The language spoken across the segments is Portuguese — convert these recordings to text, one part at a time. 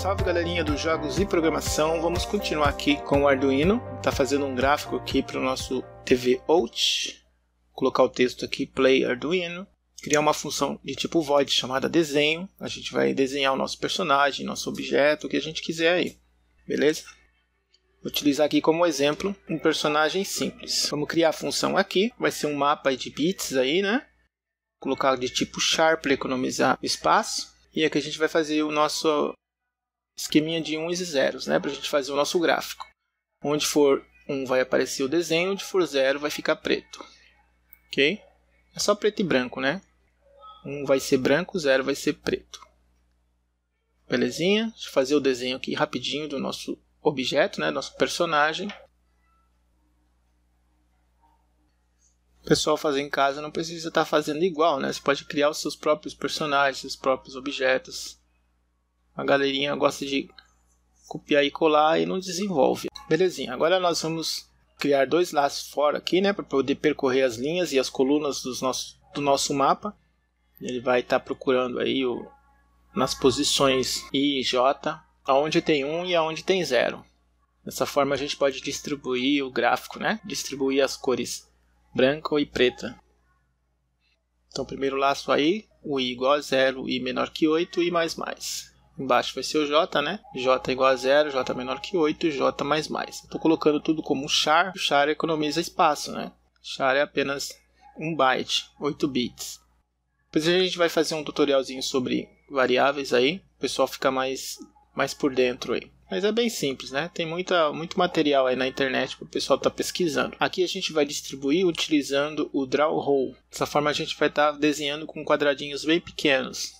Salve galerinha dos jogos e programação, vamos continuar aqui com o Arduino. Tá fazendo um gráfico aqui para o nosso TV Out. Colocar o texto aqui Play Arduino. Criar uma função de tipo void chamada desenho. A gente vai desenhar o nosso personagem, nosso objeto, o que a gente quiser aí. Beleza? Vou utilizar aqui como exemplo um personagem simples. Vamos criar a função aqui, vai ser um mapa de bits aí, né? Colocar de tipo char para economizar espaço. E aqui é a gente vai fazer o nosso esqueminha de uns e zeros, né, para a gente fazer o nosso gráfico. Onde for 1 um vai aparecer o desenho, onde for 0 vai ficar preto. Ok? É só preto e branco, né? 1 um vai ser branco, 0 vai ser preto. Belezinha? Deixa eu fazer o desenho aqui rapidinho do nosso objeto, né, nosso personagem. O pessoal fazer em casa não precisa estar tá fazendo igual, né? Você pode criar os seus próprios personagens, seus próprios objetos a galerinha gosta de copiar e colar e não desenvolve. Belezinha, agora nós vamos criar dois laços fora aqui, né, para poder percorrer as linhas e as colunas dos nosso, do nosso mapa. Ele vai estar tá procurando aí o, nas posições I e J, aonde tem 1 um e aonde tem 0. Dessa forma a gente pode distribuir o gráfico, né? Distribuir as cores branca e preta. Então primeiro laço aí, o i igual a 0, i menor que 8 e mais mais. Embaixo vai ser o J, né? J é igual a 0, J menor que 8, J mais mais. Estou colocando tudo como char. O char economiza espaço, né? Char é apenas 1 byte, 8 bits. Depois a gente vai fazer um tutorialzinho sobre variáveis aí. O pessoal fica mais, mais por dentro aí. Mas é bem simples, né? Tem muita, muito material aí na internet para o pessoal estar tá pesquisando. Aqui a gente vai distribuir utilizando o draw hole. Dessa forma a gente vai estar tá desenhando com quadradinhos bem pequenos.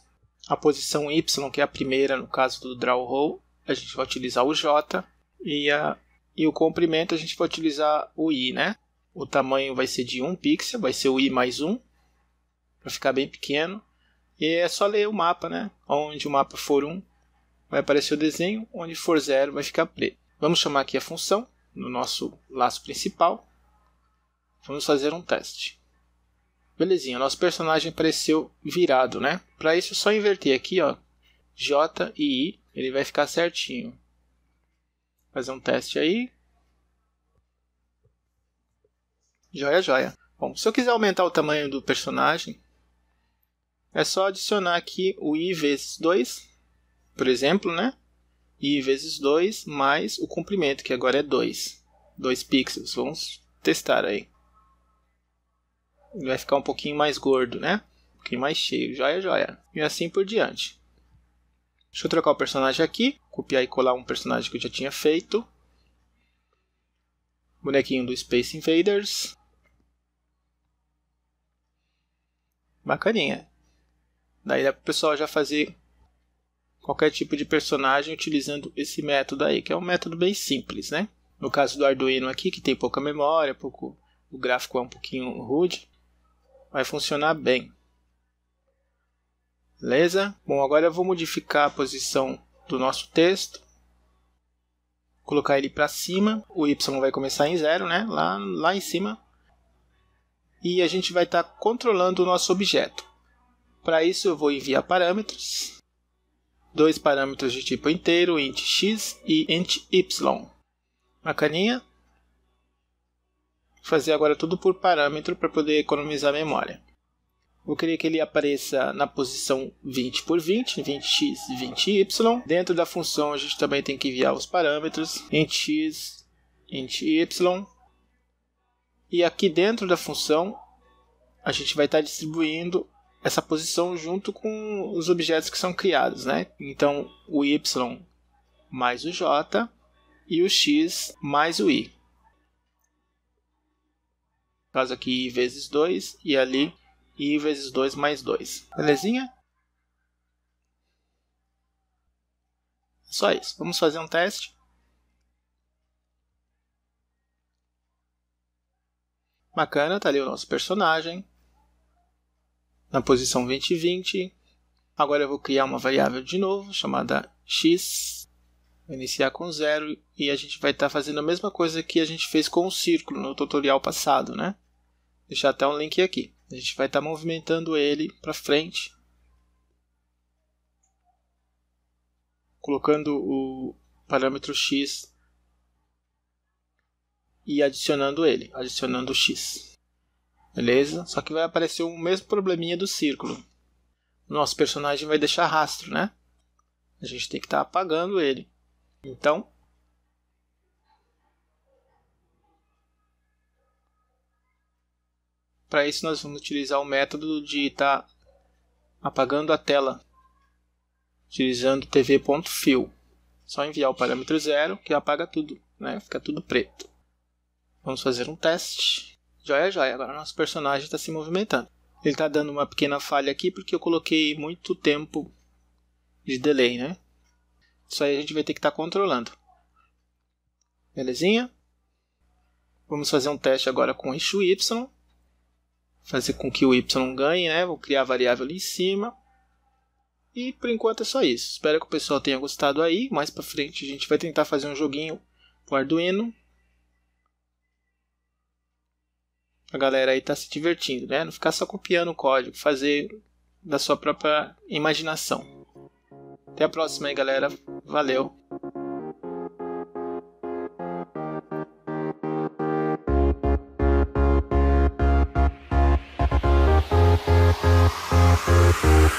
A posição Y, que é a primeira no caso do draw hole a gente vai utilizar o J. E, a, e o comprimento a gente vai utilizar o I, né? O tamanho vai ser de 1 pixel, vai ser o I mais 1, para ficar bem pequeno. E é só ler o mapa, né? Onde o mapa for 1, vai aparecer o desenho, onde for 0, vai ficar preto. Vamos chamar aqui a função, no nosso laço principal. Vamos fazer um teste. Belezinha, nosso personagem apareceu virado, né? Para isso é só inverter aqui, ó. J e I, ele vai ficar certinho. Fazer um teste aí. Joia, joia. Bom, se eu quiser aumentar o tamanho do personagem, é só adicionar aqui o i vezes 2, por exemplo, né? i vezes 2 mais o comprimento, que agora é 2. 2 pixels. Vamos testar aí vai ficar um pouquinho mais gordo, né? Um pouquinho mais cheio, joia, joia. E assim por diante. Deixa eu trocar o personagem aqui, copiar e colar um personagem que eu já tinha feito. Bonequinho do Space Invaders. Bacaninha. Daí dá para o pessoal já fazer qualquer tipo de personagem utilizando esse método aí, que é um método bem simples, né? No caso do Arduino aqui, que tem pouca memória, pouco, o gráfico é um pouquinho rude, vai funcionar bem. Beleza? Bom, agora eu vou modificar a posição do nosso texto. Colocar ele para cima. O Y vai começar em zero, né? Lá, lá em cima. E a gente vai estar tá controlando o nosso objeto. Para isso eu vou enviar parâmetros. Dois parâmetros de tipo inteiro, int x e int y. Bacaninha? fazer agora tudo por parâmetro para poder economizar memória. Vou querer que ele apareça na posição 20 por 20, 20x e 20y. Dentro da função a gente também tem que enviar os parâmetros em x, em y. E aqui dentro da função a gente vai estar distribuindo essa posição junto com os objetos que são criados, né? Então o y mais o j e o x mais o i caso aqui i vezes 2 e ali i vezes 2 mais 2. Belezinha? É só isso. Vamos fazer um teste. Bacana, está ali o nosso personagem. Na posição 20 e 20. Agora eu vou criar uma variável de novo, chamada x iniciar com zero e a gente vai estar tá fazendo a mesma coisa que a gente fez com o círculo no tutorial passado, né? Vou deixar até um link aqui. A gente vai estar tá movimentando ele para frente. Colocando o parâmetro x e adicionando ele, adicionando o x. Beleza? Só que vai aparecer o mesmo probleminha do círculo. Nosso personagem vai deixar rastro, né? A gente tem que estar tá apagando ele. Então. Para isso, nós vamos utilizar o método de estar tá apagando a tela, utilizando tv.fill. Só enviar o parâmetro zero que apaga tudo, né? fica tudo preto. Vamos fazer um teste. Joia, joia. Agora nosso personagem está se movimentando. Ele está dando uma pequena falha aqui porque eu coloquei muito tempo de delay, né? Isso aí a gente vai ter que estar tá controlando. Belezinha? Vamos fazer um teste agora com eixo Y. Fazer com que o Y ganhe, né? Vou criar a variável ali em cima. E por enquanto é só isso. Espero que o pessoal tenha gostado aí. Mais pra frente a gente vai tentar fazer um joguinho com Arduino. A galera aí tá se divertindo, né? Não ficar só copiando o código, fazer da sua própria imaginação. Até a próxima aí, galera. Valeu! Thank